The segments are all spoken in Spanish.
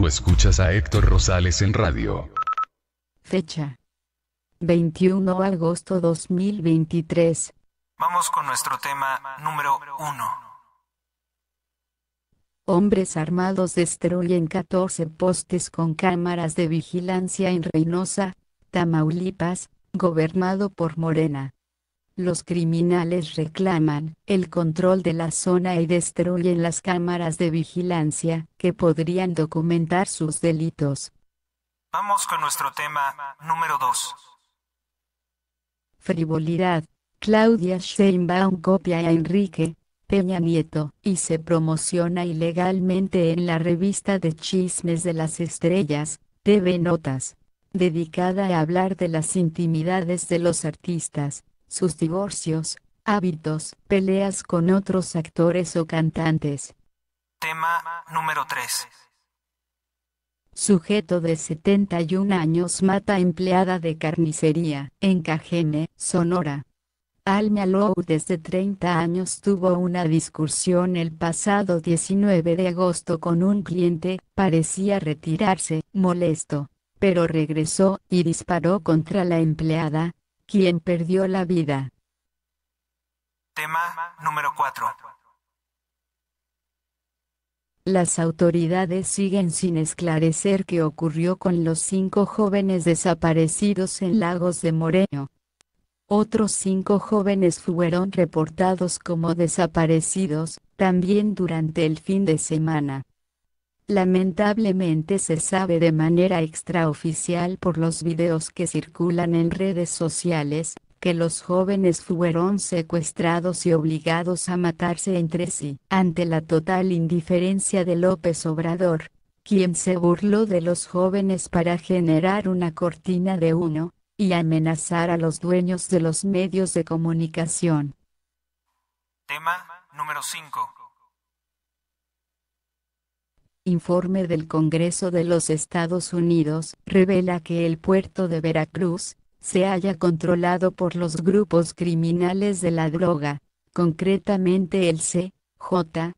Tú escuchas a Héctor Rosales en radio. Fecha. 21 de agosto 2023. Vamos con nuestro tema número 1. Hombres armados destruyen 14 postes con cámaras de vigilancia en Reynosa, Tamaulipas, gobernado por Morena. Los criminales reclaman el control de la zona y destruyen las cámaras de vigilancia que podrían documentar sus delitos. Vamos con nuestro tema número 2. Frivolidad. Claudia Sheinbaum copia a Enrique Peña Nieto y se promociona ilegalmente en la revista de chismes de las estrellas, TV Notas, dedicada a hablar de las intimidades de los artistas sus divorcios, hábitos, peleas con otros actores o cantantes. Tema número 3. Sujeto de 71 años mata empleada de carnicería, en Cajene, Sonora. Almia desde desde 30 años tuvo una discusión el pasado 19 de agosto con un cliente, parecía retirarse, molesto, pero regresó y disparó contra la empleada, quien perdió la vida. Tema número 4. Las autoridades siguen sin esclarecer qué ocurrió con los cinco jóvenes desaparecidos en Lagos de Moreno. Otros cinco jóvenes fueron reportados como desaparecidos, también durante el fin de semana lamentablemente se sabe de manera extraoficial por los videos que circulan en redes sociales, que los jóvenes fueron secuestrados y obligados a matarse entre sí. Ante la total indiferencia de López Obrador, quien se burló de los jóvenes para generar una cortina de uno, y amenazar a los dueños de los medios de comunicación. Tema número 5 informe del Congreso de los Estados Unidos revela que el puerto de Veracruz se haya controlado por los grupos criminales de la droga, concretamente el CJNG, J,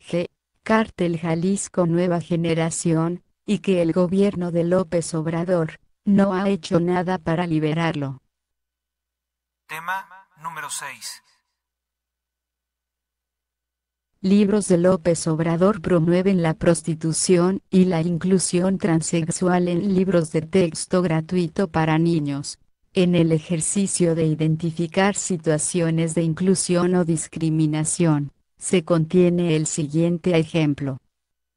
G, Cártel Jalisco Nueva Generación, y que el gobierno de López Obrador no ha hecho nada para liberarlo. Tema número 6. Libros de López Obrador promueven la prostitución y la inclusión transexual en libros de texto gratuito para niños. En el ejercicio de identificar situaciones de inclusión o discriminación, se contiene el siguiente ejemplo.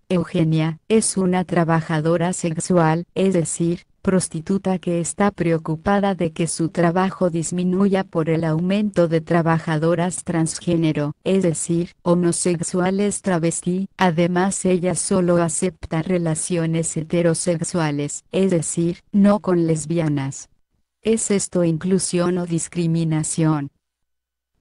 Eugenia es una trabajadora sexual, es decir, prostituta que está preocupada de que su trabajo disminuya por el aumento de trabajadoras transgénero, es decir, homosexuales travesti, además ella solo acepta relaciones heterosexuales, es decir, no con lesbianas. ¿Es esto inclusión o discriminación?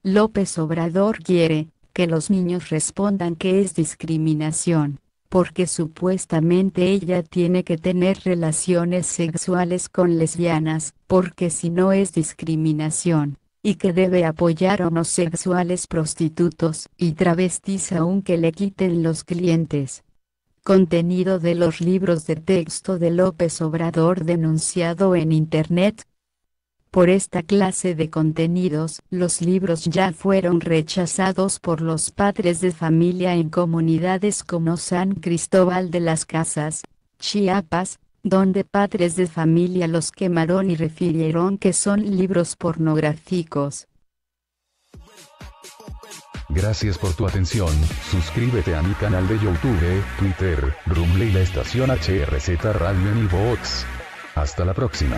López Obrador quiere, que los niños respondan que es discriminación porque supuestamente ella tiene que tener relaciones sexuales con lesbianas, porque si no es discriminación, y que debe apoyar a homosexuales prostitutos y travestis aunque le quiten los clientes. Contenido de los libros de texto de López Obrador denunciado en Internet, por esta clase de contenidos, los libros ya fueron rechazados por los padres de familia en comunidades como San Cristóbal de las Casas, Chiapas, donde padres de familia los quemaron y refirieron que son libros pornográficos. Gracias por tu atención, suscríbete a mi canal de YouTube, Twitter, Rumble y la estación HRZ Radio en Hasta la próxima.